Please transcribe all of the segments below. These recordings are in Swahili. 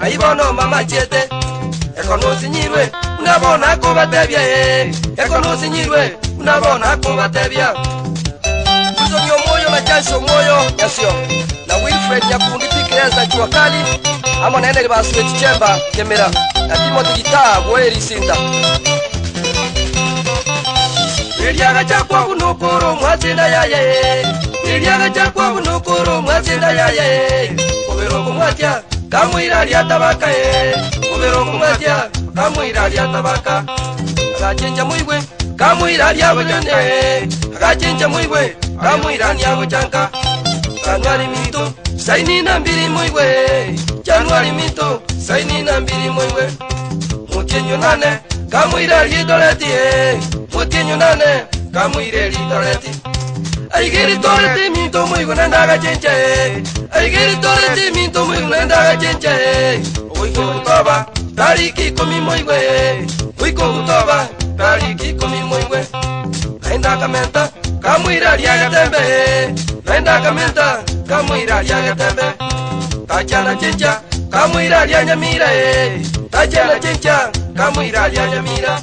aibono mama chiete ekonusinyirwe unabona kubatebya ye ekonusinyirwe unabona kubatebya usokio moyo na jasho moyo yasio na wilfred nyakundi pikireza jua kali amo naende libasuet chemba kemera na timothy gitaa gwerisinda ilyaga chakwa bunukuru mwatsinda yaye ilyaga chakwa bunukuru mwatsinda yaye kubira kumwatya kamwira lya tabaka ye kubera omubatya kamwira lya tabaka agacenja mwibwe kamwira lya bujone eh. agacenja mwibwe kamwira nya bujanka januari mito saini na mbiri mwibwe januari mito saini na mbiri mwibwe mutyenyo nane kamwira lyidoleti ye eh. mutyenyo nane kamwire lidoleti ¡Ay, tore te temito muy buena chencha que te muy gunanda ga chencha eh! toba tariki komi muy we Oi toba tariki komi muy kamenta kamuira ya tembe Ainda kamenta kamuira riaga tembe Tachana chencha kamuira ya mira eh! ya mira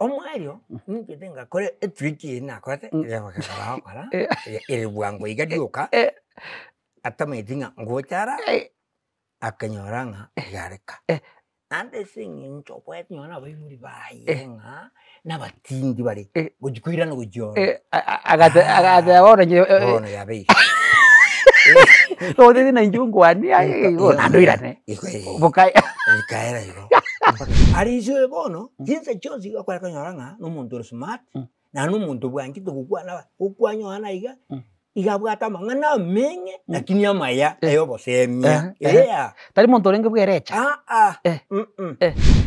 omweri o mm. ningite ngakore etriki inakorete ĩrĩagagĩra mm. wakora ĩrĩbwango eh. igadiũka eh. atamaitinga ngũchara eh. akenyora ng'a igarĩka ande sing'i nchobwete nyona abaiburi baye ng'a nabatindi bari gũjikwira ah. na gũjiona agathea wona wona yabeire no thithi na injungwani igona andũ irane bukaera igo ari icio bono cinse mm. cionsi gakwera kanyoranga no muntu uri smart mm. na no muntu bwangi tugukwana gukwanya ana iga mm. igabwata mang'ana menge lakini amaya eyo eh. bosemia ea eh. eh. tari muntu orenge bwerecha aa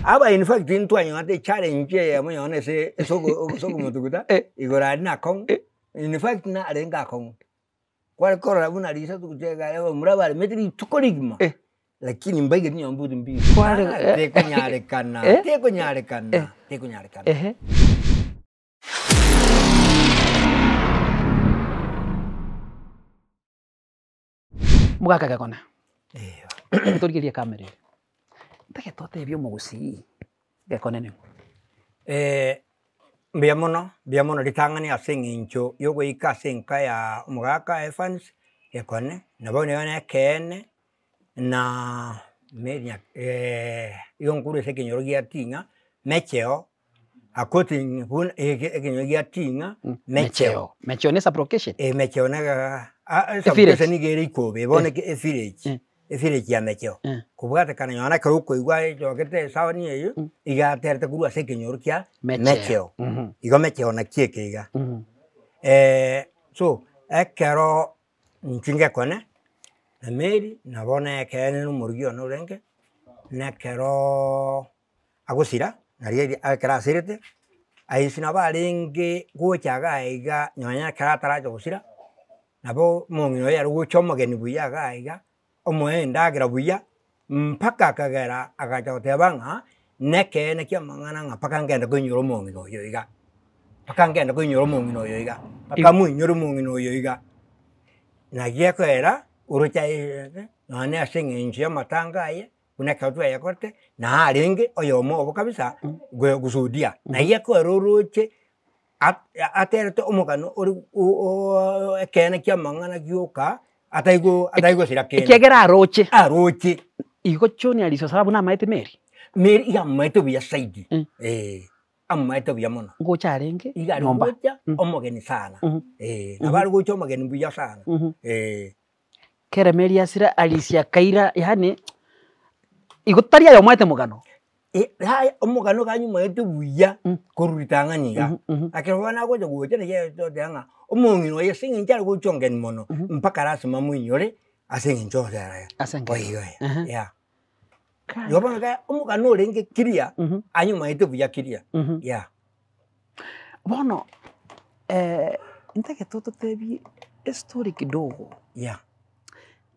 aba in fact intwanyonate challenge yamonyona ese sogomotuguta igorari nakong in fact na arenga akong kwarekorora buna risa tugutega murabari metiri tukorigma eh lakini mbaiga mbi kwale te mbaige te mburi mbiri ah, eh, tekunyarekana eh, eh, ehe tekunyarekana mugakaga kona turigerie kamera ri ndage twatebia mugucii gekone ni mbia muno mbia muno ritang'ani ase ng'incho yogweika ase nka ya mugaka evans gekone nabo niyo kene na menya eh, iyo nkuru ise kinyoro gia ting'a mecheo akuting hun eh, ekinyo gia tinga mm, mecheo mecheo ni sublocation e mecheo na sublocation ni eh, gere ikobe bone e village e, e village ya mecheo kubwate kana yona karu kuigwa jogete sawani eyo mm. igaterete kurwa ase kinyoro kia mecheo mm-hmm. igo mecheo na kieke iga mm-hmm. eh so ekero nchinge kone emeri nabo nekeene na omorugi one orenge nekero agosira nari ekero asirete aisi nabo arenge gocha iga aiga nyonya ekero ataracha gosira nabo omong'ina oyo yare gocha omogeni buya iga aiga omoendagera buya mpaka akagera agacha goteba nekeene kia amang'ana ng'a mpaka nkende koinyora omong'ina oyo iga mpaka nkende koinyora omong'ina oyo iga mpaka mwinyore omong'ina oyo iga naki urutyairire noone asing'injie matanga aye kunekatua yekorte na aringi oyomobo kabisa gwe gusudia mm. na yakwaruruche aterete omukano ekene kia mang'ana gioka ataigosira kende ekiagera aroche aroche igochonia riso sababu namaete meri meri igamaete buya saidi mm. eh amaete buya mono gocha arenge igari gocha mm. omogeni sana mm -hmm. eh mm-hmm. gocha omogeni buya sana mm eh keremeria cira alicia kaira yani igutaria yo mwete mugano haya omugano kanyu mwete buya mm. kurutanga niga mm-hmm, mm-hmm. akirwa na goja goja ne yeto danga omungino yesingi njali kuchongeni mono mm-hmm. mpaka rasima mwinyore asingi njozera oyo uh-huh. ya yobona ka omugano olenge kiria anyu mwete buya kiria ya bono eh ntake tututebi story kidogo yeah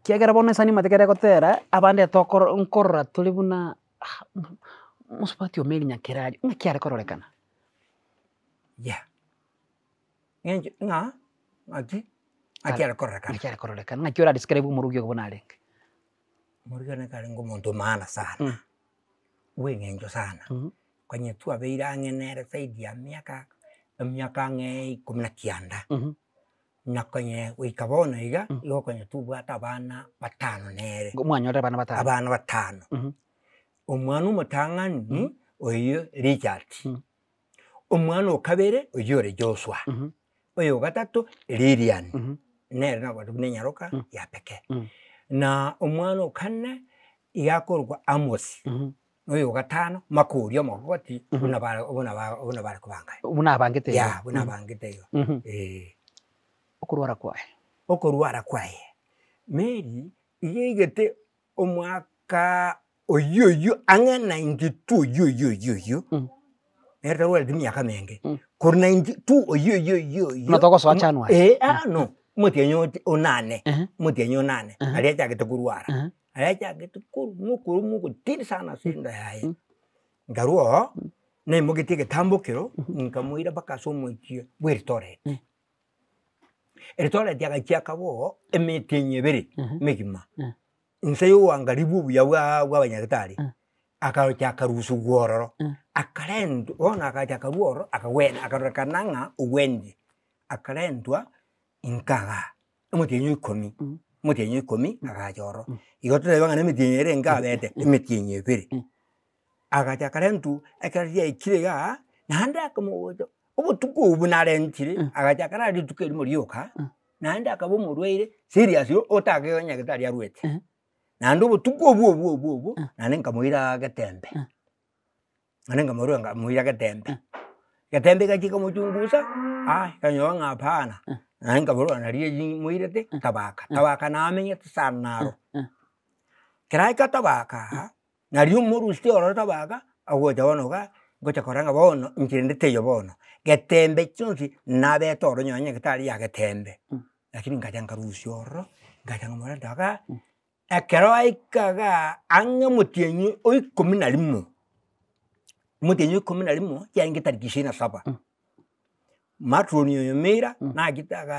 kiagera bona isani matekere gotera abande atokoro nkorora tuli buna ah, musubati omeli nyakerari ngikiare kororekana yeah ngenje nga ngaki akiare kororekana akiare kororekana ngakiora describe murugi obona alenge murugi ne kale ngo muntu maana sana mm. we ngenjo sana mm -hmm. kwenye tu abeira ngenere saidi ya miaka miaka nge kianda mm -hmm na kwenye wikabona iga mm. igo kwenye tubu tubwata bana batano nere ata bana batano abana batano mm -hmm. umwana ni mm -hmm. oyo Richard mm -hmm. umwana oyo re Joshua mm -hmm. oyo gatatu Lilian mm -hmm. nere na bado tune nyaroka mm -hmm. ya peke mm -hmm. na umwana okane yakorwa Amos mm -hmm oyo gatano makuri omogoti buna bara buna bara buna bara kubanga buna bangete ya buna bangete yo eh okurwara kwahe okurwara kwahe meri igegete omwaka oyo oyo anga ninety two oyo oyo oyo oyo mm. nere tarwarete miaka menge mm. kor ninety two oyo oyo oyo oyo notogosoa chanwari eh, mm. ah, no motienyo onane uh -huh. motienyo onane uh -huh. aria chagete kurwara uh -huh. aria chagete kur mukuru mugutiri sana sinda yaye mm. ngarwo mm. naimogete gitambukiro mm-hmm. nkamwira bakasa omwikie bweritorete eritwarethiagaikiakagwo imitinyi ibiri migima nseyo uangalibu buya bwa bwa banyagitari mm. akarocha akarusu guororo mm. akarendwa wona akacha karuoro akawena akarekananga uwendi akarendwa inkaga mutinyi ikumi mutinyi mm. ikumi agachoro igotire bangana mitinyi ere ngabete mitinyi ibiri agacha karentu akarya ikiriga nahanda akamugojo obotuko obu narentire mm. agachaka narituka erimo rioka mm. naende akaba omorwaire serious otageo nyagetari arwete mm. naende obotuko obu obu obu obu naende nkamoira getembe naende nkamoirwa nkamoira getembe getembe gachi kamochungusa ai kanyoa ng'apana naende nkamoirwa naria moirete tabaka tabaka namenyete sana naro tabaka aha nario omorusi ororo tabaka agocha ngochakoranga bono nchirendete eyo bono getembe chionsi nabete oro nyonya nyagetari ya getembe mm. lakini ngachanga rusio oro ngachanga morende mm. iga ekero aikaga ang'e motienyu oikomi na rimo motienyu oikomi na rimo yainge tariki na saba mm. matroni oyo mira mm.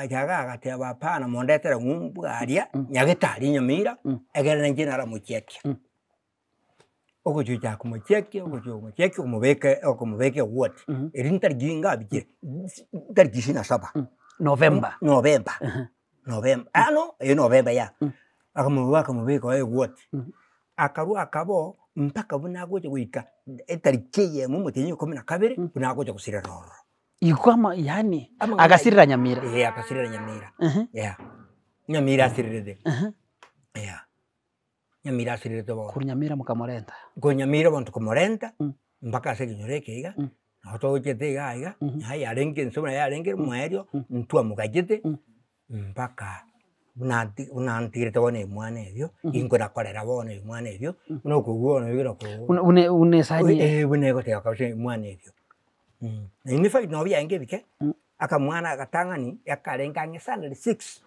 jaga agateba pana mondetere ng'umbwaria mm. nyagetari nyamira mm. egerere nche naramochietia ogochucha akomocheki ogochuomocheki okomobeke okomobeke wote mm -hmm. eri ntariki abikire mhm. ntariki ishirini na saba mhm. mm. novemba mhm. novemba ano ah, eyo novemba ya mm. akamobeka akamobeka wote mm. akabo mpaka bunagocha goika etariki yemo motenyi ikumi na kabiri mm. bunagocha gusirira roro iku yani agasirira nyamira e akasirira nyamira uh -huh. nyamira asiriririre uh -huh nyamira asirire tobo bona nyamira mukamorenta go nyamira bantu kumorenta mm. mpaka ase kinyo reke iga mm. noto uchete iga iga hai mm-hmm. arenge nsoma ya arenge mm. mwerio ntua mugajete mpaka unantirete bona emwana ebio mm-hmm. inkorakorera bona emwana ebio unokugua bona bigera ku unesanye eh, eh, unegoteka kabisa emwana ebio nainifai nobiange bike akamwana agatang'ani yakarenga ang'esanere six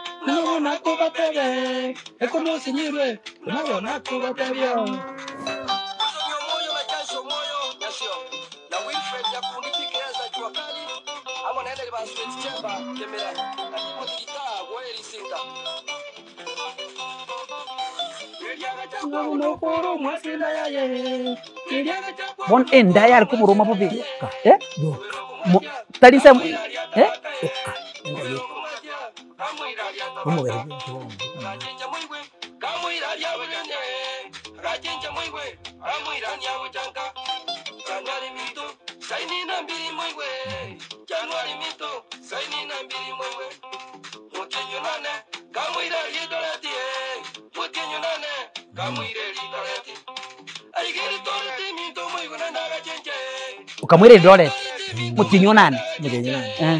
nabona ko batebe eko musinyirwe nabona ko batabyo ama naenda basement chamber tembea akipo gitaa kwa elisinda bon enda yari ko muroma bobi ka eh yo tari sa eh ka n'umubiri w'igihombo ukamwira idoreti mutinyunane mutinyunane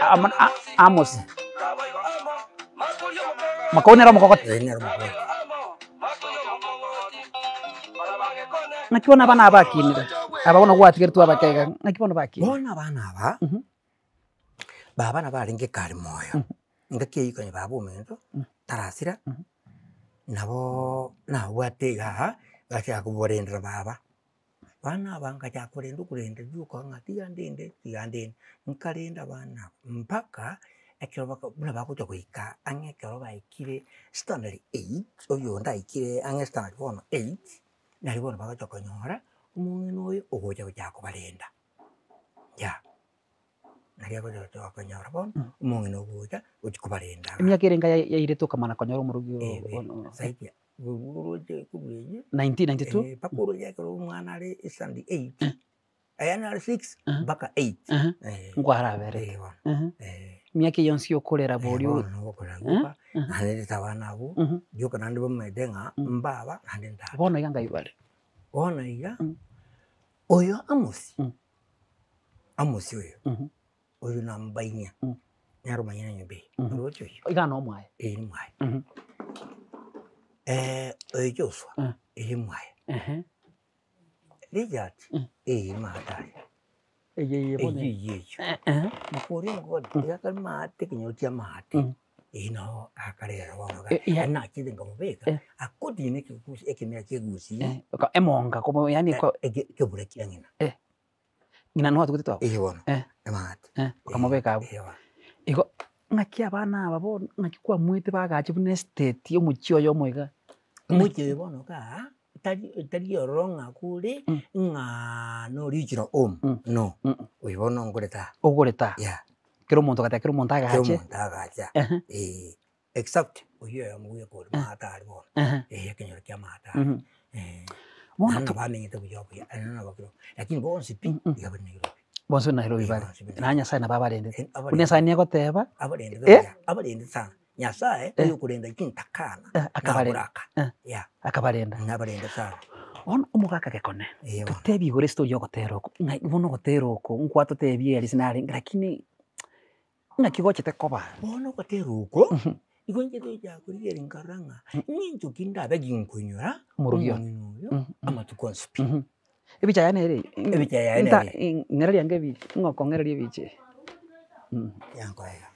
Ah, Amos Makoni roho mkokoti nakibona abana aba akinire ababona gwatigeri twabakega nakibona bakinire bona abana aba babana barenge kari moyo mhm. ngakeikanye babumento mhm. tarasira mhm. nabo nabwate ihaha gakiakubora endera baba bana baana bange kyakulenda okulenda juka nga tigandinde ndende nkalinda bana mpaka ekero buna bakuja kuika ang'e ekero baikire standard 8 oyo ndaikire ang'e standard bono eight nari bono bagacha konyora omong'ina oyo ogoja gochaka kobarenda ya nari agocha gochaka konyora bono omong'ina ogocha gochi kobarenda emyaka erenga yairetukamana konyora omorugi saidi vuruluje kubulenye 1992 eh, pakuruluje kero mwana ali isandi 8 eh. ayana ali 6 eh. mpaka 8 eh. ngo arabereka myaka iyo nsi yo kurera buri ugukorera nandi nditabana abo ndioka nandi bamwende nka mbaba mm. nandi ndaba bona iga ngai bare bona iga mm. oyo amosi mm. amosi oyo mhm. oyo nambainya nyarumanyina nyumbi mhm. ndocho iga no mwaye eh mhm. mwaye oyikyuswa eyimwaya lija ati eyimaataya ejiiyekyo yakali maate kinyotya maate ino akalera wonga enakili nga ekimera kyegusiye emonga yani kebura kyangina ngina noho tukuti twabu iwono abo igo ng'aki abaana aba bo ng'aki kwamwete bagachi buna estate omuchi oyo omwiga muchiwe bono ka tari kure mm. ng'ana oriikira omu mm. no mm. oyo bono nkoreta ogoreta yeah. kero omonto gatya kero omonto agache omonto agacha uh eh except oyo ya muye ko uh-huh. mata ari bono uh -huh. eh ekenyoro kia mata uh mm-hmm. -huh. eh bono bamenyete buya buya anona bakiro lakini bonse pi yabane Nairobi bonse eh, na bale nanya sana babarende unesania eh, goteba abarende abarende sana nyasaye eh. oyo kulenda ikintakana eh, akabaleka eh. yeah. akabalenda ngabalenda sana on omugaka gekone tutebi igore story ogotera oko bono ogotera oko nkwa tebi eri sinari lakini ngakigochete koba bono ogotera oko mhm. igo njeto jakurire rinkaranga mm. nincho kindabe ginkunyura murugyo mm, mm. amatuko nsipi mhm. ebichaya nere ebichaya nere nta ngeraria ngebi ngokongeraria biche yankoya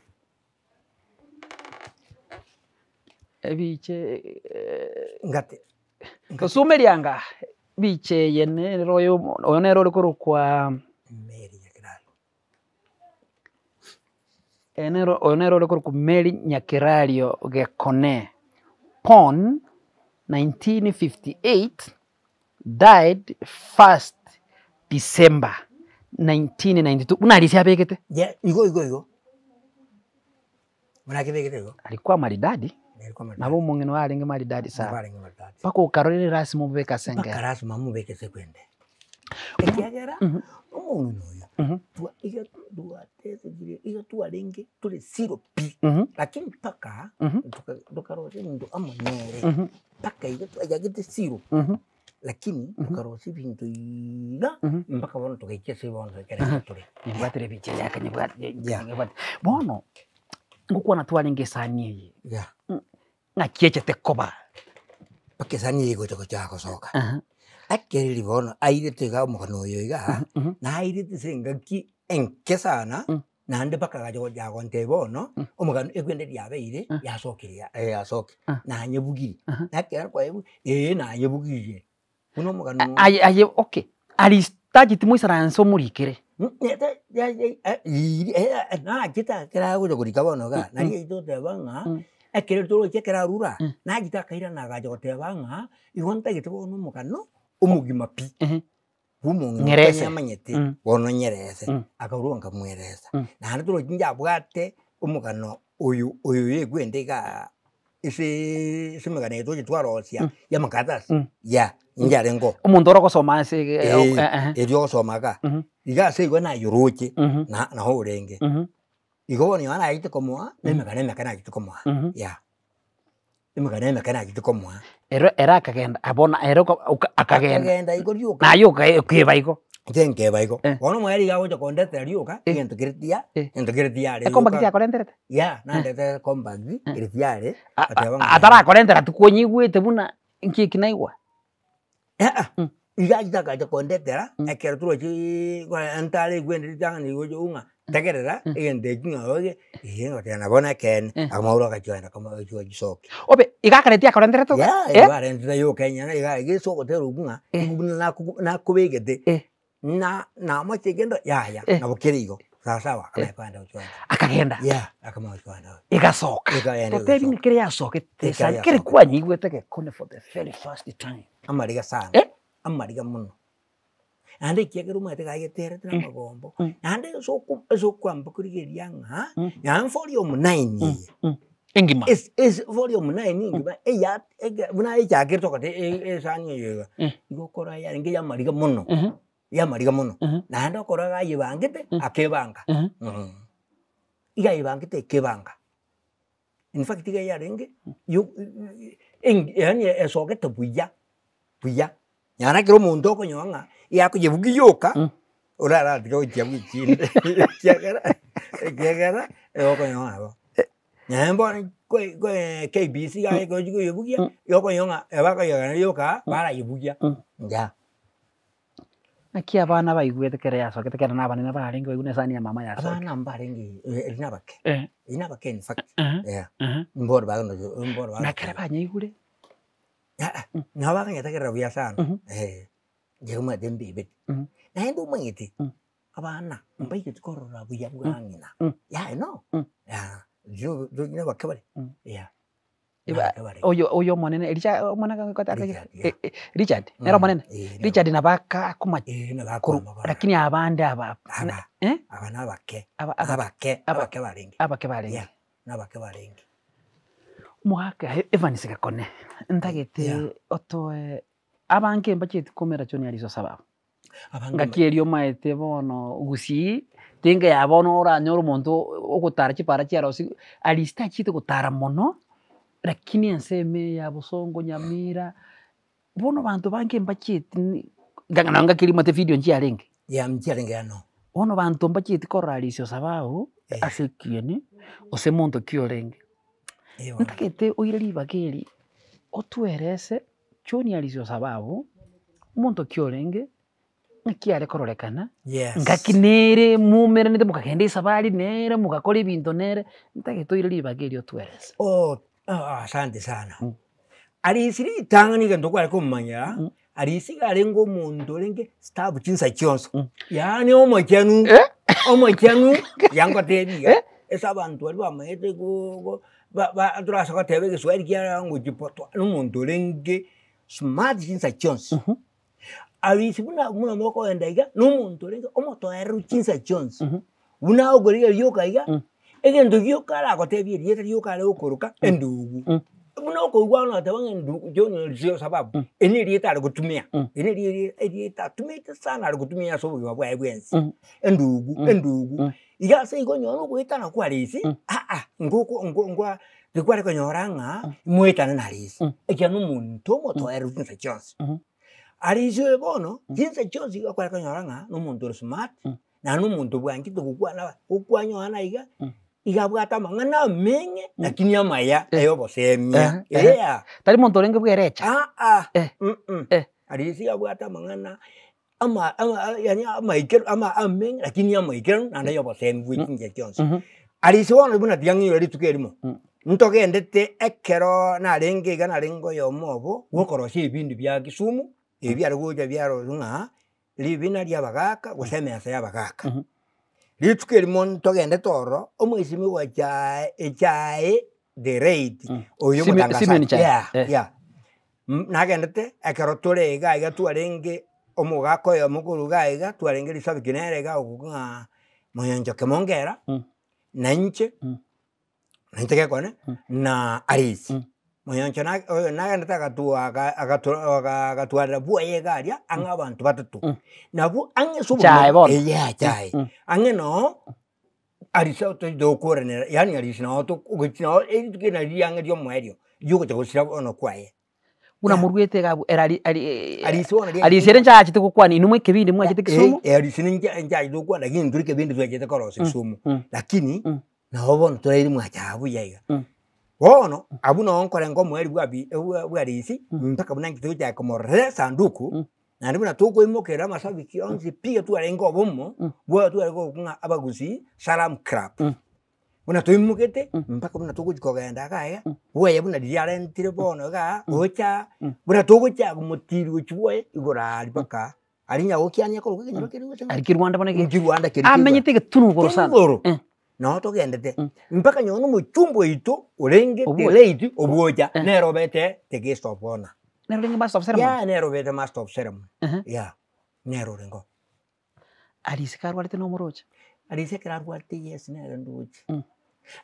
biche eh, ngate rusume biche yene royo oyo nero uri rukwa meri nyakirali enero eh, oyo nero uri kurukwa meri nyakirario gekone pon 1958 died first december 1992 unalisi abekete yeah, igo igo igo mnakibekete igo alikuwa maridadi nabo omung'ina walinga maridadi sana paka ukarorere rasima mubeka sengere rasima mubeke sekwende ekiagera omung'ina oyo iyo twatesegire iyo twarenge tuli siro pi lakini paka ndukarore mundu amonyere paka iyo twajagite siro lakini tukarosi vintu iga mpaka vono tukaikia sivonzo kerekaturi nibwatire viche yake nibwatire bono ngukuona twalinga esani iyi yeah. koba mpaka esani iyi gocha gochagosoka uh -huh. akeriri bono airete iga omogano oyo iga uh -huh. nairete ase engaki enke sana uh -huh. Mm. naende mpaka gajagonte bono mm. omogano ekwende riabeire yasokire mm. yasoke eh, nanyebugiri nakera kwaebu ee nanyebugire buno omogano aye oke aristagiti moisara nse omorikere najita kera gujogoria kabono ga ya makatas ya ngo umuntu orogosoma ase erio ogosomaga iga se igwa na yuruche mm-hmm. na na ho renge mm-hmm. igo ni wana ite komwa neme kana neme kana ite komwa ya neme kana neme kana ite komwa ero era akagenda abona ero akagenda akagenda igo ryoka na yoka eh, kiba igo jenge baigo eh. ono mweri ga gocha kondete rioka ento eh. kiritia ento kiritia re komba kitia korenderete ya na nandete komba gi kiritia re atara korendera tukwonyigwete buna nki kinaigwa eh mm igajita kaita kondetera mm. ekero turo chi antale igwende tanga ni gojo unga mm. tegerera mm. igende kinga oge ihengo tena bona ken amauro kachoenda kama ojo jisoke obe igakaretia korendera to ya eh? igarendera yo kenya na iga igiso kotero unga eh. na na de eh. na na moche gendo ya ya na bukirigo sawasawa akabepanda uchwanda akagenda ya akama uchwanda igasoka ikaenda tete bini kire yasokete sa kire kwanyi igwete ke kone for the very first time amariga sana amariga muno ande ikiagera omwete gageterete na magombo ande sokwamba kurigeria ng'a nyae mfori omunaini akebanga igayebangete ekebanga infact iga yarenge esogete buya buya nyana nyanakirwo mundu okunyonga yakuja bugi yuka uraratiga mm. guikia bwichinde kiagera yokunyonga bo nyembona kbc ko ya gaikojukuyibugia yokunyonga ebakoyogana yuka barayibugia nja naki abana baigwete kere yacokete kera na abanene barenge waigune esani ya mama yacoke abana mbarenge eri eh, nabake eri eh. nabake in fact mbori eh. bagendo mbori bagendo na kere banyaigure Ah, ah. mm. ngabangeta kiravuyasana mm-hmm. eh, njeuma dembebet mm-hmm. naenda umangete mm. abana mbaigeti mm. korora buya bwangina ya no jina bakabare ya oyo oyo monene richard omwana kakatakagira richard nero monene richard nabaka kuma lakini abande aba eh abana abake abake abake barenge abake barenge nabake barenge mwaka muhaka evans gakone ntagite yeah. otoe abanke mbachete komera choni aliso sababu ngakirio maete bono gusi tenga ya bono oranyora omonto ogotara chipara chiarosi alista chite gotara mono lakini ense eme ya bosongo nyamira bono banto bange mbachete ngangana ngakiri mate video nchi arenge ya mchi arenge ano bono banto mbachete koralisio sababu yeah. asekiene ose monto kiorenge Ntakite oire libageri otuerese choni alicio sababu omonto kiorenge nkiare kororekana yes. ngaki nere mumeranete mukagenda esabari nere mugakora ebinto nere ntakete oire libageri otuerese oh, asante sana mm. arisi ritang'ani gento kware komanya mm. arisi gare ngo omonto renge stabu chinsa chionso mm. yaani omochenu eh? omochenu yangoteria eh? esa abanto bari bamaete turashoka tebe giswahili kiarera ngo gipotwa n'umundu ringi smart chinsa chonsi mhm. uh -huh. abisi buna muna moko endaiga n'umundu ringi omotoerru chinsa chonsi uh mhm. -huh. buna ogoriga ryokaiga uh -huh. Mm. egento gioka aragotebia erieta riokare gokoruka endugu mm. mm mnao kuigua na tawange ndu joni ndio sababu mm. ene yaani rieta alikutumia mm. ene yaani rieta tumete sana alikutumia so bwa bwa ebwensi mm. endugu e, mm. endugu mm. igase kuita na kwa lisi mm. ah ah ngwa ndikware konyora ng'a mm. mwetane na lisi mm. ekianu muntu motoeru mm. nse chonsi mm-hmm. mm. arisio ebono jinse chonsi igokware konyora ng'a no muntu smart mm. na no muntu bwangi tugukwana gukwanywana iga mm igabwata mang'ana ameng'e mm. lakini amaya eyobosemia eh. eya eh, eh. tari monto orenge bwerecha arisi ah, ah. igabwata mang'ana yani amaikero ama ameng'e lakini amaikero naende eyobosemi mm. bwekinge mm. kionsi mm-hmm. arisi bono bunatiang'ire rituko erimo ntogendete ekero narenge iga nare ngoyoma obo gokorosia ebindi bia kisumu ebi are gocha biarorwa ng'a ribina ria abagaka gose emeesa ya abagaka mm-hmm lithuka elimo togende toro omwesimi wa echae the rate mm. oyo mutangasaya eh. nagendete ekero tore ga iga twarenge omogako ya mukuru ga iga twarenge lisabi kinere ga okung'a moyonjo kemongera mm. na nche mm. na nche mm. na arisi mm muyonjo nakendeta akatwarira buaye karia ah, ang abantu mm. batatu mm. nabo ang'e soeya eh, mm, ang'e noo arisa tokũranĩra yani arisi nao ũgĩtinao eh, kĩna riang'e rĩa mwerio jũgũte gũcira ona kwaye una murwete gabu erari arisi eh, ere nchachi tukukwana inu mwe kibindi mwachite kisumu arisi ni nchachi tukukwana lakini nduri kibindi twachite korosi kisumu lakini na hobo nturairi mwachabu yaiga wono mm. abuna noonkore ngo mweri bwa bi eh, bwa risi mm. mpaka buna kitu nkituja komorere sanduku na mm. ndibuna nandi buna tukwimukira onzi pia tu twarenga obumo bwa tu twarego kunga abaguzi salam crap buna twimukite mpaka buna jiko tukujikogenda kaya ya buna riarentire bono ga ocha buna tugucha kumutiri uchwoye igorari paka arinya okianya koroka kinyoro kiru ari kirwanda bone kirwanda kiru amenyete gitunugo sana eh notugendete mm. mpaka nyono muchumbo itu urengetire itu obwoja eh. nerobete tegistovona e nerobete master of ceremony ya nerorengo uh-huh. arisi karwarete nomorocha arisi karwarete yes nere nduchi mm.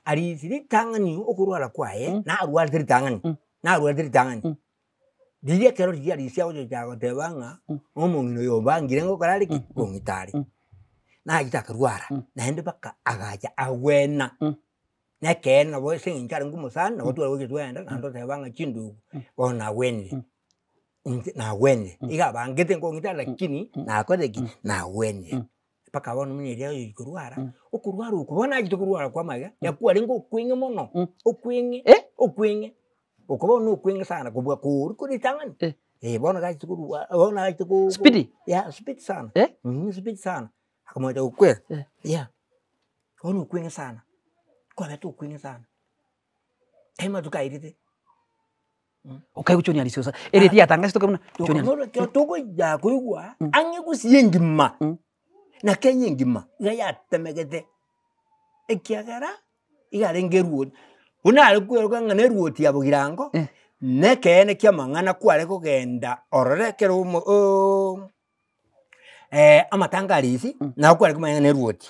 arisi ritang'ani okorwara kwaye mm. narwarete ritang'ani narwarete ritang'ani riria kero riria arisi agocho jagotebang'a omong'ino oyo obangire ngokorariki kong'itari nagita kirwara mm. naende baka agaja awena nekeen mm. nabo ase enchara ngumu sana nabo mm. tware gogetwenda naende otebanga chindugu bono na nawenire iga abangete nkong'ita lakini nakoreki nawenire mpaka bono omenyeri oyo ikorwara okorwara oko bono agite korwara kwa maga ya yakware ngokwing'e mono okwing'e okwing'e eh? oko bono okwing'e sana kobwa kori koritang'ani bono eh. eh, gachite korwara bono agachite ko speedy ya speedy sana speedy sana Akamwambia ukweli? Eh. Yeah. Yeah. Yaani Ona sana. Kwa tu sana. Tema tukairite. Hmm. Ah. Mm. Okay kucho ni alisio sana. Ere ya kuigwa mm. ange kusiyengi ma. Mm. Na kenye ngima. Ga ya temegete. Ekiagara igarenge ruo. Una alikuwa alikuwa ngane ruo ti abugirango eh. Ne kene kia mangana kwa aliko Orore kero eh, amatangarĩci mm. nao kwarĩ kũmenya nĩ ruoti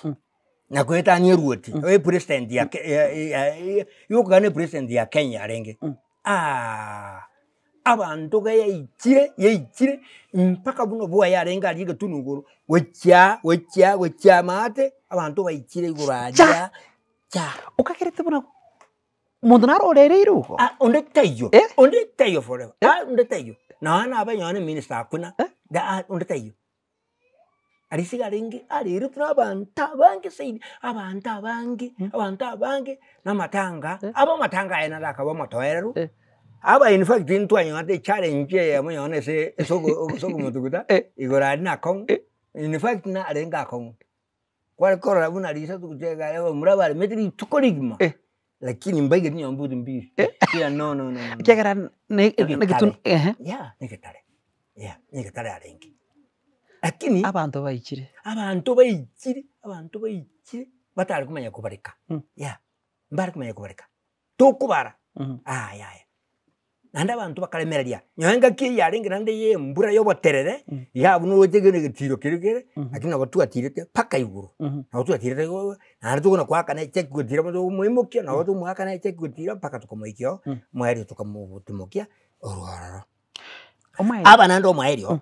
na kwĩta niĩ ruoti mm. mm. president ya yũkaga nĩ president ya kenya arenge mm. ah abantu ge yaichire yaichire mpaka buno bwaya arenga arige tunuguru wecha wecha wecha mate abantu baichire iguru aria cha ukakirete buna mundu narorereirwo ho ah onde tayo eh? onde tayo forever eh? ah onde tayo na wana abanyone minister akuna eh? da ah, onde tayo alisigala ali lifuna abantu abangi saidi abantu abangi hmm. abantu abangi namatanga eh. abamatanga ayena lakabamatowereru eh. aba in fact intwanyonate challenge yamo yona ese sokumotukuta eh. igora alina akong'u in fact na arenga akong'u kwarekorora buna lisa tukuchega yabo muraba alimetiri ituko ligima lakini mbaige ni ambuti mbili yeah no no no, no. kegera ne ne kitun eh yeah ne kitare yeah ne kitare arengi lakini abantu baikire abantu baikire abantu baikire batari kumenya kubareka hmm. ya mbari kumenya kubareka tukubara mm -hmm. aya aya nanda abantu bakaremereria nyanga ki yarenge ndi ye mbura yo boterere hmm. yabu no jege ne gitiro kirigere mm -hmm. akina batu atirete paka iguru mm -hmm. na batu atirete go nande kwa kana check gutira mu muimukia hmm. na batu mwaka na check gutira paka tukomoikio mweri tukamubutumokia ororo aba nande omwerio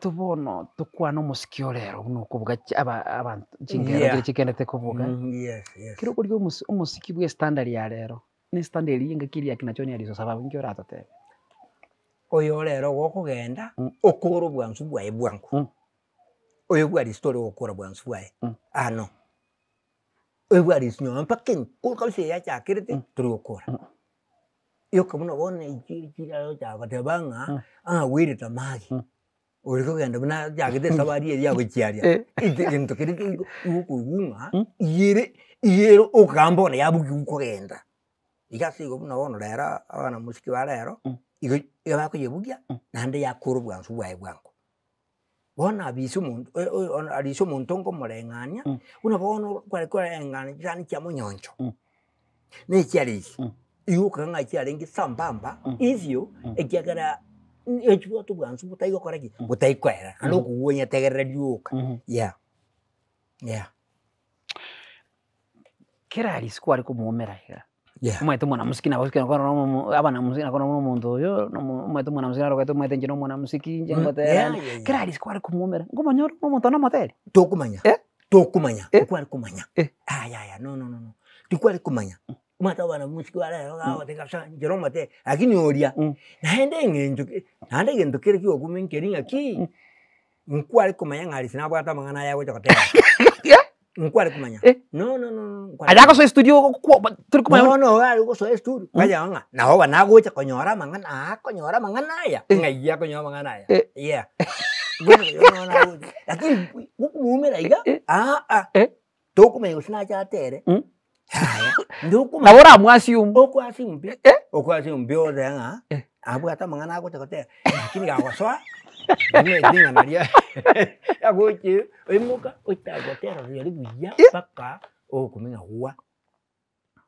tubono tukwana omosikio rero buna okuvuga abantu chinkero kire chikenete kuvuga kero kuri omosiki bwa standard ya rero ni standard yinga kiria kinachonia riso sababu ngi oratotebe oyo rero gokugenda okoro bwansu bwae bwangu oyo bwari story okora bwansu bwaye ano oyo bwari sinyo mpaka nkulkalise yachakirete turi okora yo kamuno bona ichiri chiri ayo chakatebanga angawirita magi urikugenda buna jagite sabari eri ya gukiaria into kiri kingo ukugunga yire yero ukamba ona yabuki ukugenda igasigo buna wono rera abana musiki barero igo yabako yebugia nande yakuru bwansu bwaye bwangu bona abise umuntu ari arise umuntu ngo murengania una bono kwale kurengania jani kya munyoncho ne kyari iki iuka nga ngi sambamba ivyo ekyagara ekibuga tubwansu butaigokoraki butaikwera mm. andi okuwonya mm-hmm. tegerera mm-hmm. riuka ya ya kerari sikwari kumuumira iga omwete omwana musiki nabasikina abana musiki nakona muno omuntu oyo omwete omwana musiki narokete omwete nje nomwana musiki nje ngoteera mm. kerari sikwari kumuumira ngomanya ori omuntu onamoteere tokumanya eh? tokumanya eh? tikwari kumanya aya eh? aya ah, no no no tikwari kumanya mm omwata obwana musikwarero gagoteka mm. gasa njera omote lakini oria mm. naende eng'encho naende egento kere kigokume nkeri ng'aki nkware komanya mm. ng'arisi nabwata amang'ana aya gocha goteka nkware komanya eh. no no no aria gosoa estudio turi komanya no no ari gosoa estudio kaja ng'a nabo bana gocha konyora amang'ana akonyora ah, amang'ana aya eh. ng'ai akonyora amang'ana aya eh. yeah lakini gokumumera iga aa ah, ah. tokomenya gose nachatere na bora mwasium okwasiumpi okwasiumpi eh? othenga eh. abwata mang'ana agotegotea lakini gagoswa ngitinga naria agochi oimuka oitagotera riari buya mpaka eh? okumenya gwa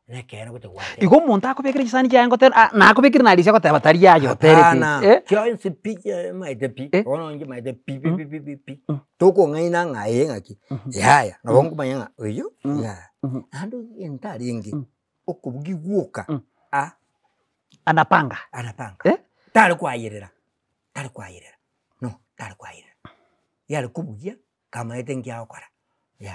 nekene gotewate igo omonto akobekera egisani giango nakobekire narisia goteba tari yayoterete kionsi pi maete pi ononji maete pi pipipipi tokong'aina ng'aye ng'aki yaya nabo nkomanya ng'a oyo yaya naende egento arenge okobugi gwoka a anapanga anapanga tare kwayerera tare kwayerera no tare kwayerera yare kobugia kamaete nkiagokora ya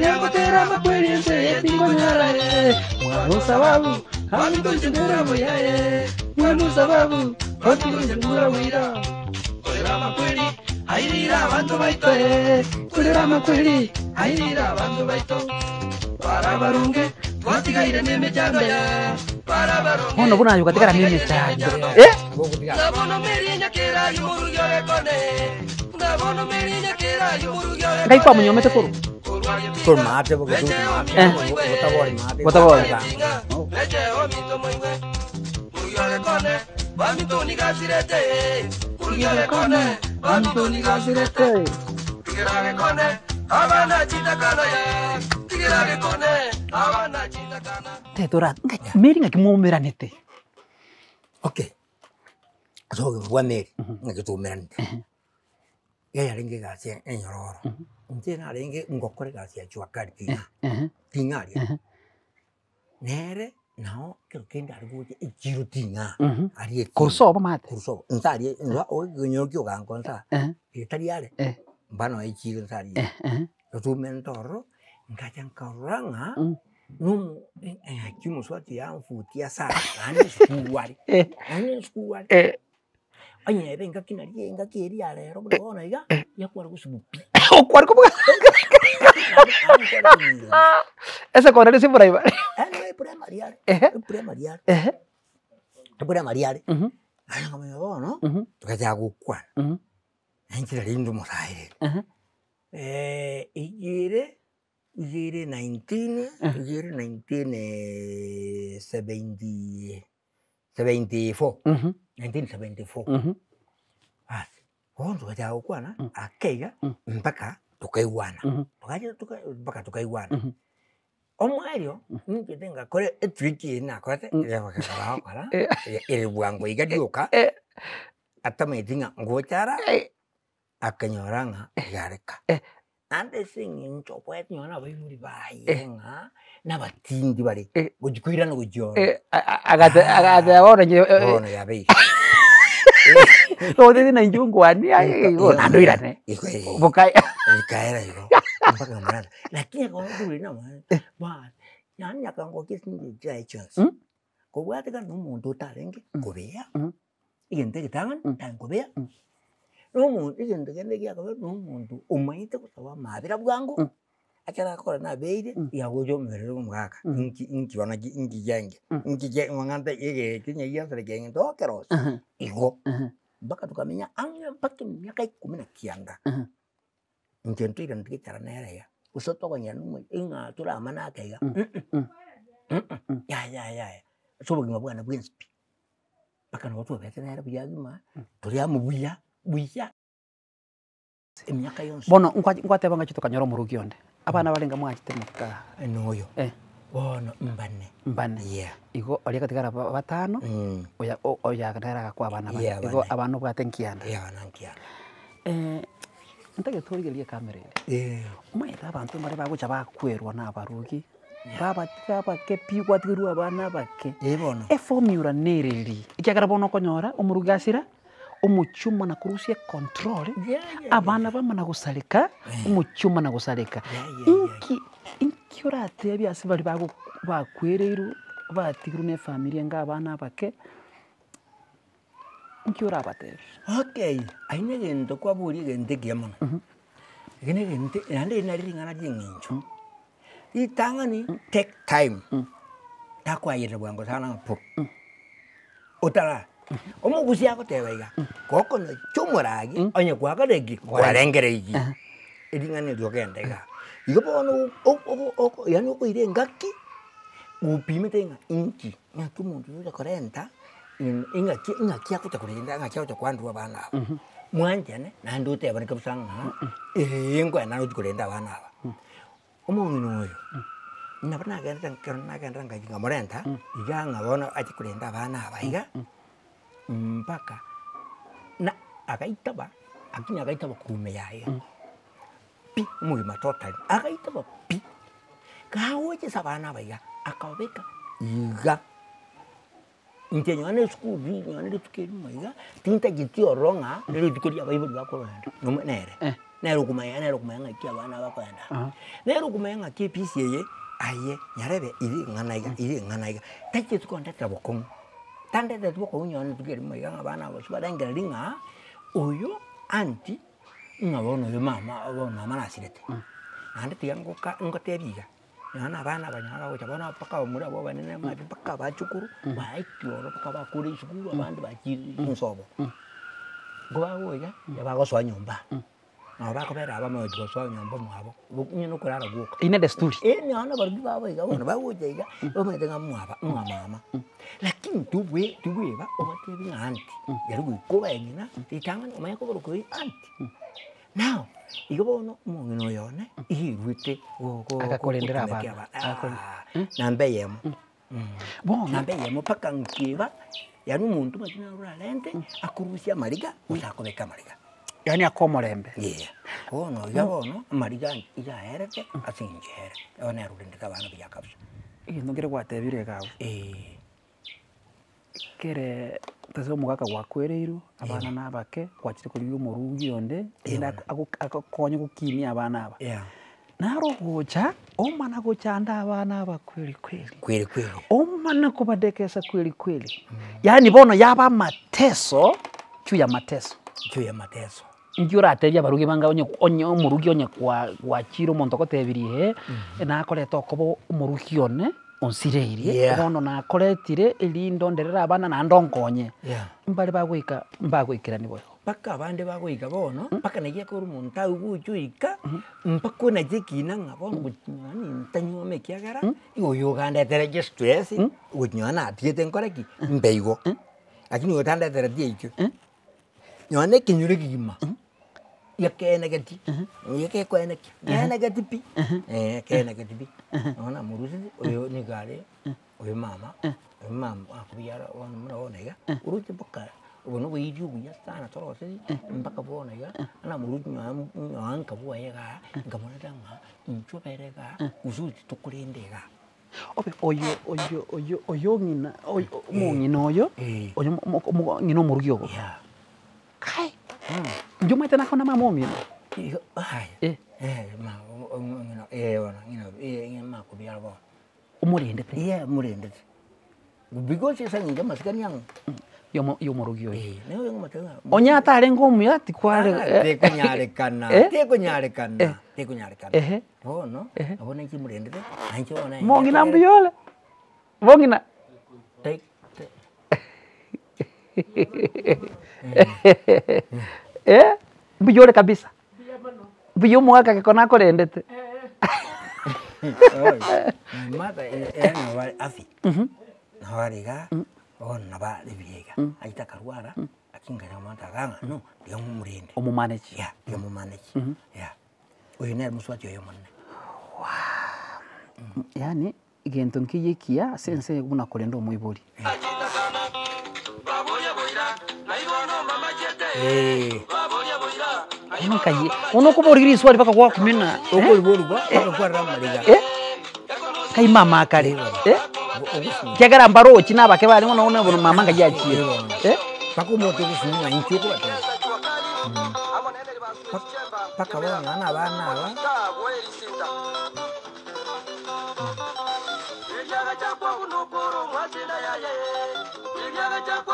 anyangotera makweri ese yetingonyara ye mwanusa wavo anitonjendera muyaye mwanusa wavo anitonjendera wira kolera makweri hairira vanto vaito ye kolera makweri hairira vanto vaito para varunge twatigaire nemejambe munhu vunayo katikara nemejambe eh? ngavono merinyakira yumurugiorekone ngavono merinyak Dai pa munyo mete koru. Kor mate bo kudu mate. h Bota bori mate. Bota bori. l e t e Muryo e k i n ga s i m u r e k a mi n e t e k o n k a ya. t g i a e k o t a Meringa ki m e n u meranete. yayalenge gasi enyororo nze narenge ngokore gasi achuakari kinya tinga ting'a aria nere nao kero kende ari goche echiro tinga arie kurusoba mate kurusoba nza arie nza oginyoro kiogango nza etari are mbano echiro nza arie rotume ntororo nkacha nkarora ng'a nomu eng'aki eh, eh, moswati yamfutia sana ane esukuru are eh. ane esukuru are anyinebe engaki nali engaki eri yaleero buli eh, bona iga yakwala kusubupi okwali kubuga esecondary si primary primary yale primary yale primary yale aya ngamenye bono tukajya gukwala enkira lindu muraire eh igire igire 19 igire 19 70 74 mm -hmm. 1974 mm -hmm. basi kwao tukataka kukwana mpaka tukaiwana mm mpaka tukaiwana mm -hmm omwalyo nkitenga kore etriki inakote yakakakawakora iri bwango iga diuka atamaitinga nguchara akanyora ng'a igareka nanto esinga enjovu etinyoa nabaimuri eh. bayenga nabatindi bare gojikwira nogojiona agateba bono yabeire nothĩthĩ na injungwani nandu irane bukaera igo mpaka mrara lakini akaonkurina mwana eh. yani akangokia sindio jae chonsi hmm? kobwatika nomuntu otarenge hmm. kobea hmm. egento egitang'ani tangikobea n'umuntu igenda ugenda gihagaze n'umuntu umanyite kusaba mahabira bwangu mm. akera akora mm. ya mm. yagojo mverero mwaka inki inki wana inki jenge mm. inki jenge mwanganda yege kinya yasere genge ndokeros igo baka tukamenya anga mpaka miaka ikumi na kianga nkento ile ndike cara nera ya usoto kwa nyanumwe inga tura amana akega ya ya ya ya so bugima bwana bwinspi baka no watu betena era buyagima turi ya wiya emyaka yonse bono nkwatebanga chito kanyoro onde abana mm. barenga mwachite muka eh, noyo eh. bono mbane mbane yeah igo oria katigara batano mm. oya oya kadaraga eh, kwa abana bane igo abana bwate nkianda yeah nankianda eh ntage torigelie kamera eh umaita abantu mare bagucha bakwerwa na barugi babatiga bake pi gwatigirwa bake ebono e formula nereri bono konyora omurugi asira na kurusia control yeah, yeah, abana bamana gusarika omuchuma eh. nagusarika inki inki oratea ebiase bari bakwereirwe batigerwe na efamiri nga abana bake inki orabatebi okay aine egento kwaburia gento ekiya mono ege mhm. na egento naende nari ring'ana ria mm. itanga ni mm. take time ndakwayerera mm. bwango sana po otara omugusia agoteba iga gokono kia omoragi mm. onye gwakaregi gwarengere igi ering'ana erio genda iga igo bono yaani okoira engaki gupimete ng'a mm-hmm. inki mm-hmm. mm-hmm. ng'aki omonto oyocha korenta ing'aki ing'aki agocha korenda ng'aki agocha kwandu abana aba mwanchane naende otebane kabisa ng'a ee nkoenda noti korenda abana aba omong'ina oyo nabo nagenderera ekero nagenderera nkaiki ng'amorenta iga ng'a bono ache korenda abana aba iga mpaka na agaitaba akinya agaitaba kuume yayo mm. pi omogima totali agaitaba pi kaawechesa abana abaiga akababeka iga nti enywana esukuru nywana rituko erimo iga tintagiti oronga rero rituko ria abaibori bakorenda nomwe nere eh. nere okumanya nere okumanya ng'aki abana abakoenda nere okumanya ng'aki episi eye aye nyarebe iri nganaiga iga iri eng'ana iga tachetukondatera tande de tuko unyona tugere mo yanga bana bo suba dangira linga uyu anti nga bono mama abona mama nasirete mm. ande tiyango ka ngotebiga nana abana banyaga gocha bona paka muri abo banene mabi mm. paka bachukuru baikyoro mm. paka bakore isukuru abande bakiri musobo ngoba goya yabagoswa nyumba mm nao bakobera aba moyo goswa nyomba mwabo bukunye no kurara guko ine desturi eh ni ana barugi babo iga ona bawo jega omete nga mwaba mwa mama lakini tubwe tubwe ba obatebe nga anti yari gukuba nyina itangana omanya ko baruko anti now igobono mungino yone ihirwite goko akakolendera aba nambe yemo bon nambe yemo paka yari umuntu matina ruralente akurushya mariga utakobeka mariga yani akomolembe yeah ono oh, yabono mm. marija igaherete asinjere one arurindika bana bija kabisa igintu ngire gwatebire gawe eh kere tase omogaka gwakwereirwe abana nabake gwachire korigia omorugi onde ende agokonye gokinia abana aba naro gocha omana gochanda abana aba kweli kweli kweli kweli omana kubadekesa kweli kweli mm. yani bono yaba mateso juu ya mateso juu ya mateso inthi ũrateria barugi banga onye mũrugi onye gwachira omonto okotebirihe mm-hmm. nakoreta okoba murugi one iri ono onsireirie bono iri erindo nderera abana nando nkonye mbare bagoika ni boyo mpaka abande bagoiga bono paka ko mpaka nagia kore omonto agucha oika mpaka onache ekina ng'a bono mm-hmm. nani ntanywome ekiagera oyo mm-hmm. ogandetere gestress gonywa natiete nkoreki mbeigo lakini oyo tandetere tiaikio nyone kinyore kigima mhm. yakenegeti mhm. oh, yekekweneki kenegeti mhm. pi eh, kenegeti pi ona muruthi uyu ni gari uyu mama uyu mama akubiara ona muna onaiga uruthi bokara ubona wiri uguya sana toroseri mpaka bonaiga ana muruthi nyoanka buwaega ngamona nga inchoberega uzuthi tukurindega obe oyo oyo oyo oyo ngina oyo eh. mungina oyo eh. oyo ngina omurugi ogo yeah kai juma mm. tena kona mama mimi iyo ay eh eh ma ngino um, um, eh wana ngino eh ngino eh, ma ko biara ba umurinde pe iya umurinde bigo se sangi ngama sikani yang mm. yomo yomo rugio eh neo yomo tenga onya tare ngomu ya tikware ah, eh. te kunyarekana eh? te kana te kunyarekana eh oh no abone ki murinde te ancho ona mongina mbiole mongina take eh mbiyore kabisa mbiyo mwaka gikona kurendete matha ena wa afi na wariga ona ba biega aita karwara mm-hmm. akingara mata ganga no ndio mumurende manage ya ndio manage mm-hmm. ya uyu nari muswati oyo munne mm. yani igento nkiyikia sense guna kurenda omwiburi yeah. eh emakaye unokuba uri riswari pakakuwa kumena uko riborwa pakakuwa ramariga eh, eh? eh? kai mama akare eh kyagara mbaro china bake bari ngona ona bono mama ngaye achire eh pakumoto kusunwa inchi ko bata hmm. pakabanga na bana ba chakwa kunokoro mwachina yaye chidyaka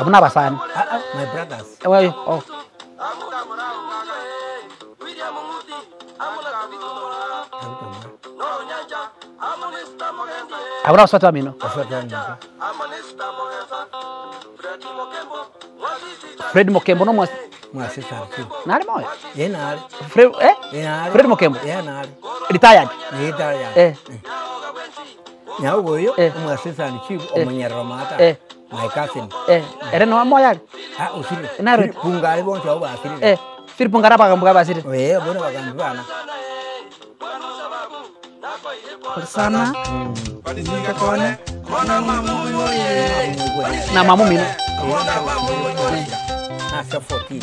amuna abasani ah, ah, my brothers ewayo eh, oh abona abaswati bamino fred mokembo no mwasi mwasi tatu nari moyo ye nari fred eh ye nari fred mokembo ye nari retired retired eh mm nyawo oyo omwasisani eh. chibu eh. omonyerero eh. my cousin ere no amoyari ah usiri naro pungari boncho basiri eh siri pungara pakambuka basiri eh bona bakambana sana nikakone na mamu mino nasa 14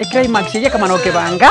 ikirai maxiye kamanokevanga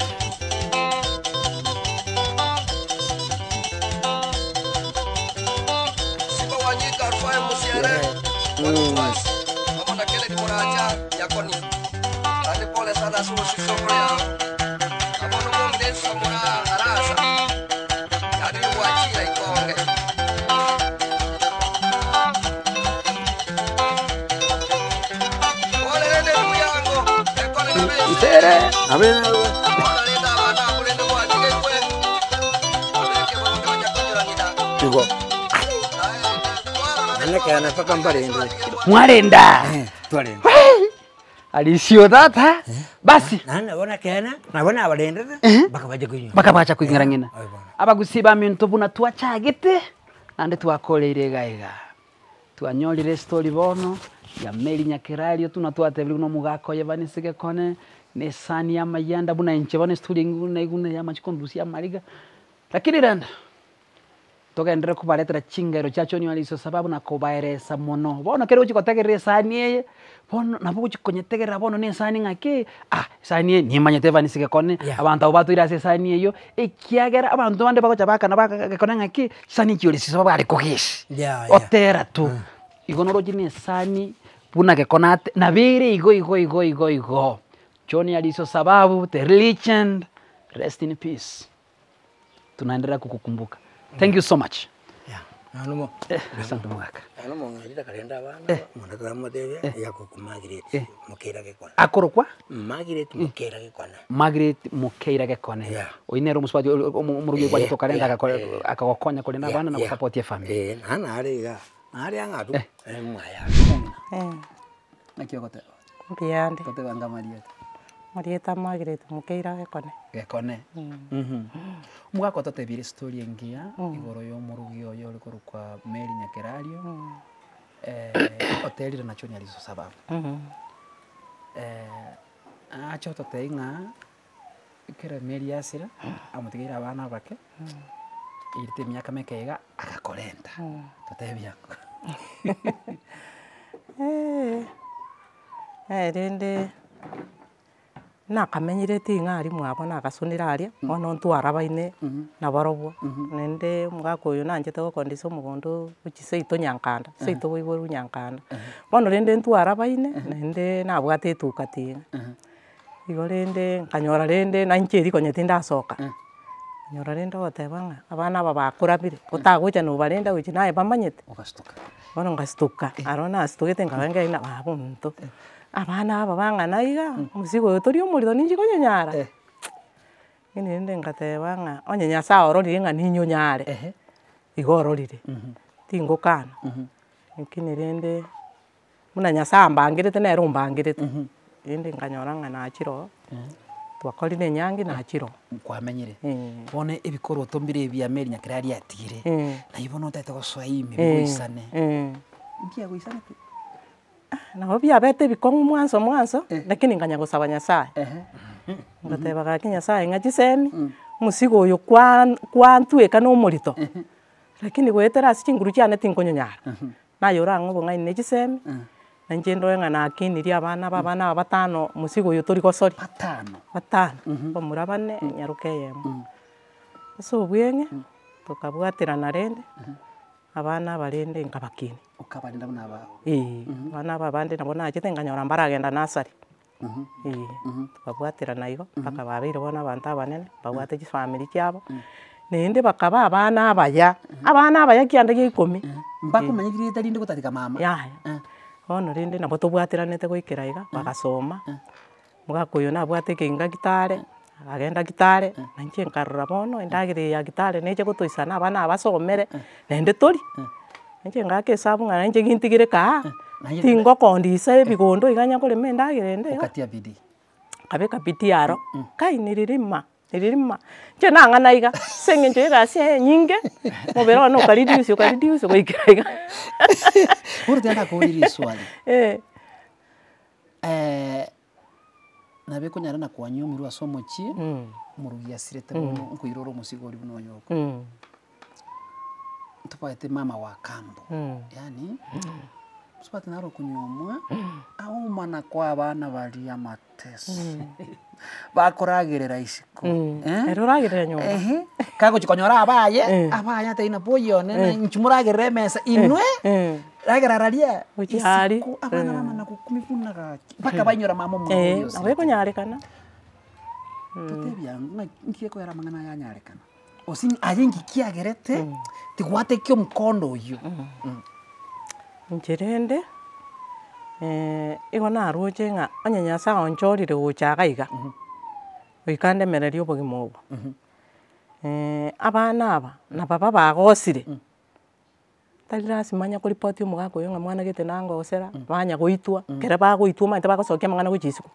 sana paka mbalende mwalenda eh, twalenda alisio tata eh, basi na bona kena baka eh, baje kuinyo baka bakabaja kuingera ngina abagusiba mintu buna twachagite nande twakoleire gaiga twanyorire story bono ya meli nyakirario tuna twatebiri no mugako sike kone ne sani ya mayanda buna enche bana story ngune ngune ya machikondusi ya mariga lakini randa togendere kubaretera chingairo chacho niwaliso sababu nakobaeresa mono bono kero uchikotegerera esani eye bono nabo guchikonyetegerera bono ne esani ng'aki ah esani eye nimanyete evanisige kone yeah. abanto abo batwire ase esani eyo ekiagera abanto bande bagocha bakana bagakekona ng'aki esani ekiorisiso babarikogeshi yeah, yeah. otera tu mm. Ah. igo norochi na esani bunagekona ate nabere igo igo igo igo igo choni aliso sababu the legend rest in peace tunaendelea kukukumbuka Thank you so much. nanumo eh, sandu mwaka nanumo ngajira kalenda abana munatara muthebe kwa na kusupport eh, ya Murieta mwagirite mukeira gekone gekone mugakwa mm-hmm. mm-hmm. tutethire story ngia mm. igoro yo murugi oyo uri kurukwa Mary Nyakerario mm. eh otelire nacho ni alizo sababu mm-hmm. eh acho tuteinga kera Mary yasira amutigira abana bake mm. irite myaka mekeiga agakorenta tutebia eh eh rende nakamenyerete inga arimu abo nagasonera aria mm. bono ntwarabaine mm-hmm. naboro bwo mm-hmm. naende omogaka oyo nanchete gokondesa omogondo gochi seito nyankanda seito uh-huh. boigoro nyankanda uh-huh. bono rende ntwarabaine uh-huh. naende nabwate etuka tinga igo rende nkanyora rende nancheri konya ndasoka nyora rende ogoteba ng'a abana aba bakorabire otagocha nobarenda gochi naye bamanyete bono ngasituka eh. aro nasitogete nkabenge aina babe omonto abana aba bang'ana iga omusiko mm. oyo tori omorito ninchi konyenyara ng'ini eh. rende ngateba ng'a onye nyasaye ororire ng'a ninye onyare igo ororire mm-hmm. tingokana lakini mm-hmm. rende buna nyasaye ambangirete nero ombangirete rende mm-hmm. nkanyora ng'a nachire oo twakorire enyange nachire eh. oo kwamenyire bono ebikorotwa mbire ebiame eri nyakeria riatigire naibo notaete gosoa imigo isane mbiagoisana Ah, naho byavetebiko ng'u mwanso mwanso eh. lakini nganya gosaba nyasaye eh. eh, eh ngatebaga nyasaye ng'a chisemi mm. musigo uyu kwantweka na omorito lakini goetera ase chinguru chiane tinkonyonyara nayora ang'o bong'aine chisemi na nchindore ng'a nakinirie abana babana aba batano musigo oyo torigosori batano batano uh mm-hmm. -huh. bamura bane mm. nyaruke yemo mm. ase obweng'e mm. tukabwaterana rende mm-hmm abana barende nkabakini ukabarenda munaba eh ee, mhm. abana babande nabo naje nganyora mbara agenda nasari mhm. eh ee, mhm. babwatira nayo paka babire bona abantu abanene babwate family kyabo nende bakaba abana abaya abana abaya kyanda kiande gya ikumi mbakumenyigirite ndi gutarika mama yaya ono rinde nabo nete gwikira iga bagasoma mugakuyu nabwate kinga gitare agenda gitare nanje nkarora bono endagire ya gitare neje gotoisana abana abasomere eh. nende tori eh. nanje ngake sabu ngana nanje gintigire ka tingo se ebigondo iganya me ndagire nde okatia bidi kabe kapiti aro mm, mm. kai niririma niririma nje nang'ana iga senge njo se nyinge mobere ko okaridiusi okaridiusi ogoikira ko orotienda swali eh eh nabe nyara na kwa nyumu ruwa somo chi mm. murugia sirete muno mm. nkuiroro musigori buno mm. tupa tupaete mama wa kambo yani musipate naro kunyomwa mana kwa bana bali amateso bakoragerera isiko ra iciko rä å ragä abaye eh. abaye atäina poyone na eh. nchimå ragä emesa inwe eh. ragerararia iciko abana bamana gå kå mä bunagaki mpaka bainyora mamo mwabä kå nyarä kana tåtebia mm. nkiä ko era mang'ana yanyarä kana osin aye ngikiagerete mm. tigwatä kä å mkondo å yå njä mm. mm. Eh, igo igona aroche ng'a onyanyasaga onchorire gochaga iga goika mm-hmm. ndemereria obogima obwo mm-hmm. eh abana aba naba babagosire mm-hmm. tari lazima anya koripoti omogaka oyo ng'a mwana gete nangosera banya goitwa ekero bagoitwa omanyete bagosokia amang'ana gochia isiko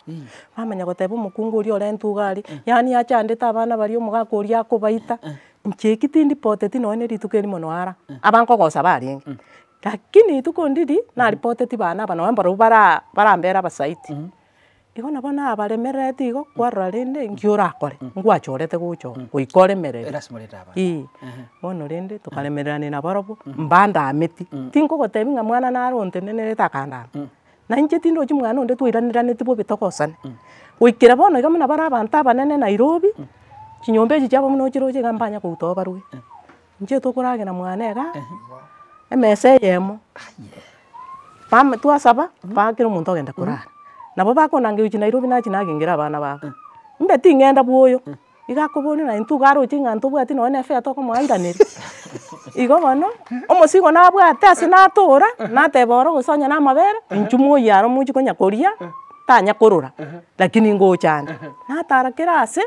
bamanya goteba omokungu oria orenta iga aria yaani achandete abana baria omogaka oria akobaita nche eki tindipoteti nonye na erituko mono ara abangogosa barenge lakini tuko ndiri naripoteti mhm. bana bano mbaru bara barambera basaiti mm -hmm. igo nabo nabaremererete igo kwarora mhm. rinde ngiurakore mhm. ngwachorete gucho guikoremerera ii bono rinde tukaremererani nabo robo mbandameti tingogotebi ng'a mwana narontenenere takandama na inche tindo chi mwana onde twairaniraneti bobitogosane goikira bono iga muna bara abanto abanene nairobi chinyomba echi chiabo muno chiroche iga mbanya gouta obarwe eh. inche mwana iga emesa eyemo twasaba mm-hmm. pakire omonto ogenda korara mm-hmm. nabo bakonanga uchi nairobi nachi nagengera abana bako mm-hmm. mbe ting'enda bwoyo igakoboni na ntugaroche ng'anto bwati none efe tokomwairanirie igo bono omosigo nabwate ase natora nateba oro gosonya na amabere inchumo yaro muchi konya koria tanya korora lakini ngochanda natara kera ase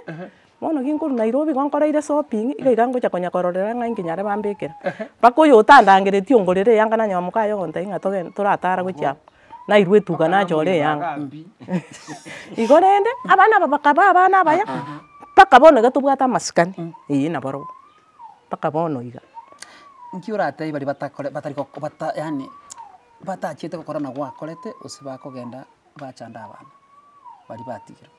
mono kingoru nairobi gonkoreire shopping mm. igaiga ngoja konyakororera ng'a nginya aria bambikira bakuyuta ndangiretie ongorere yanga na nyomo kayo gonta ing'atoge turatara gochiao na irwe tuga na jore yanga igo rende abana babaka ba abana baya paka bono gatubwata masikani mm. ii na boro paka bono iga nki urate bari batakore batari bata yani batachite gukora na gwakorete usi bakugenda bachanda abana bari batigirwe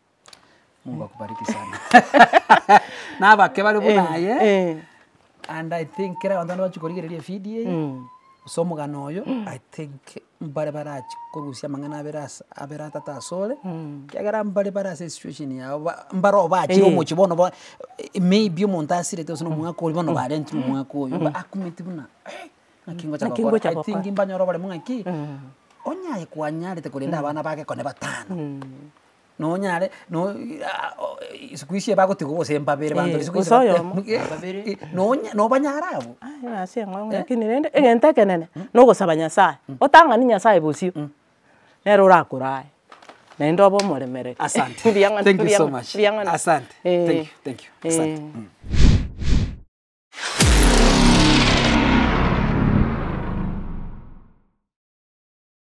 Mungu akubariki sana Na nabake bari bunaye eh, eh. and i think kera bandu bari bachikorigereria efidia mm. so omogana oyo mm. i think mbare mangana aberata ta sole. Mm. asore gara mbare barase situation yao mbare o bachire eh. omochi bono maybe omonto asirete gose nomwaka mm. oria bono barentire omwaka oyo akometi buna nakingo chakokora i think mbanyora baremo ng'aki onyaye kwanyarete korenda abana bage kone batano nonyare no ah, siku ici bagutiga gucimba mbabere bandu siku ici no no banyara abo ah ase ng'ongo eh? lakini rende egente kenene hmm? no gusaba nyasaye otangani hmm? nyasaye bosio hmm? nero rakuraye naenda obo muremere asante thank you so much asante eh. thank you thank you asante eh.